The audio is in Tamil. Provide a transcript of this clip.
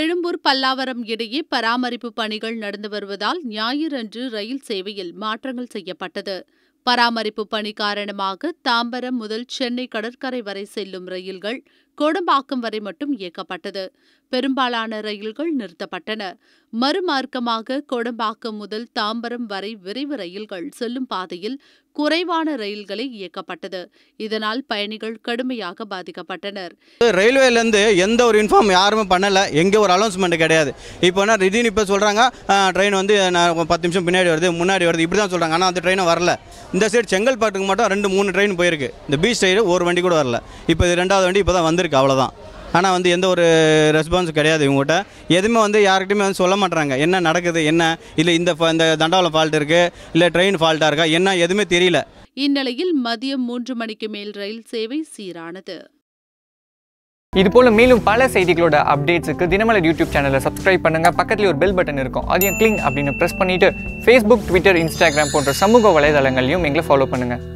எழும்பூர் பல்லாவரம் இடையே பராமரிப்பு பணிகள் நடந்து வருவதால் ஞாயிறன்று ரயில் சேவையில் மாற்றங்கள் செய்யப்பட்டது பராமரிப்பு பணி காரணமாக தாம்பரம் முதல் சென்னை கடற்கரை வரை செல்லும் ரயில்கள் கோடம்பாக்கம் வரை மட்டும் இயக்கப்பட்டது பெரும்பாலான ரயில்கள் நிறுத்தப்பட்டன மறுமார்க்கமாக கோடம்பாக்கம் முதல் தாம்பரம் வரை விரைவு ரயில்கள் செல்லும் பாதையில் குறைவான ரயில்களை இயக்கப்பட்டது இதனால் பயணிகள் கடுமையாக பாதிக்கப்பட்டனர் ரயில்வேலேருந்து எந்த ஒரு இன்ஃபார்ம் யாருமே பண்ணலை எங்கே ஒரு அனௌன்ஸ்மெண்ட் கிடையாது இப்போ என்ன திடீர்னு இப்போ சொல்கிறாங்க ட்ரெயின் வந்து பத்து நிமிஷம் பின்னாடி வருது முன்னாடி வருது இப்படி தான் சொல்கிறாங்க ஆனால் அந்த ட்ரெயினை வரல இந்த சைடு செங்கல்பாட்டுக்கு மட்டும் ரெண்டு மூணு ட்ரெயின் போயிருக்கு இந்த பீச் சைடு ஒரு வண்டி கூட வரல இப்போ இது ரெண்டாவது வண்டி இப்போ தான் வந்திருக்கு அவ்வளோதான் ஆனால் வந்து எந்த ஒரு ரெஸ்பான்ஸும் கிடையாது இவங்ககிட்ட எதுவுமே வந்து யார்கிட்டையுமே வந்து சொல்ல மாட்டுறாங்க என்ன நடக்குது என்ன இல்லை இந்த இந்த தண்டாவளம் ஃபால்ட் இருக்குது இல்லை ட்ரெயின் ஃபால்ட்டாக இருக்கா என்ன எதுவுமே தெரியல இந்நிலையில் மதியம் மூன்று மணிக்கு மேல் ரயில் சேவை சீரானது இது போல மேலும் பல செய்திகளோட அப்டேட்ஸுக்கு தினமலர் யூடியூப் சேனலை சப்ஸ்கிரைப் பண்ணுங்கள் பக்கத்தில் ஒரு பெல் பட்டன் இருக்கும் அதையும் கிளிங் அப்படின்னு ப்ரெஸ் பண்ணிட்டு ஃபேஸ்புக் ட்விட்டர் இன்ஸ்டாகிராம் போன்ற சமூக வலைதளங்களையும் எங்களை ஃபாலோ பண்ணுங்கள்